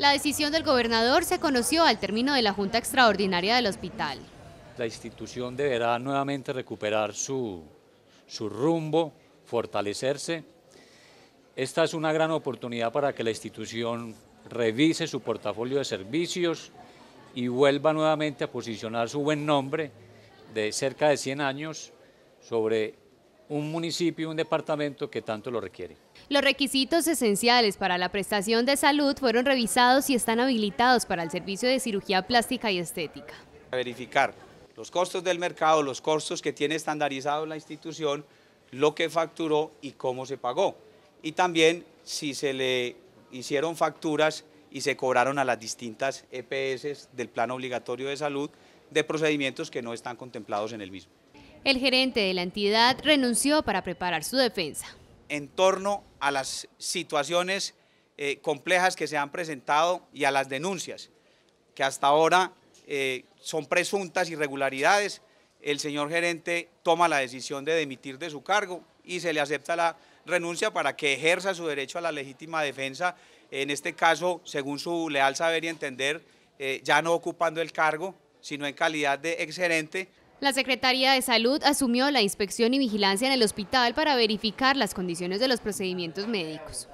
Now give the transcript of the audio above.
La decisión del gobernador se conoció al término de la Junta Extraordinaria del Hospital. La institución deberá nuevamente recuperar su, su rumbo, fortalecerse. Esta es una gran oportunidad para que la institución revise su portafolio de servicios y vuelva nuevamente a posicionar su buen nombre de cerca de 100 años sobre un municipio, un departamento que tanto lo requiere. Los requisitos esenciales para la prestación de salud fueron revisados y están habilitados para el servicio de cirugía plástica y estética. Verificar los costos del mercado, los costos que tiene estandarizado la institución, lo que facturó y cómo se pagó. Y también si se le hicieron facturas y se cobraron a las distintas EPS del plan obligatorio de salud de procedimientos que no están contemplados en el mismo. El gerente de la entidad renunció para preparar su defensa. En torno a las situaciones eh, complejas que se han presentado y a las denuncias, que hasta ahora eh, son presuntas irregularidades, el señor gerente toma la decisión de demitir de su cargo y se le acepta la renuncia para que ejerza su derecho a la legítima defensa, en este caso, según su leal saber y entender, eh, ya no ocupando el cargo, sino en calidad de exgerente. La Secretaría de Salud asumió la inspección y vigilancia en el hospital para verificar las condiciones de los procedimientos médicos.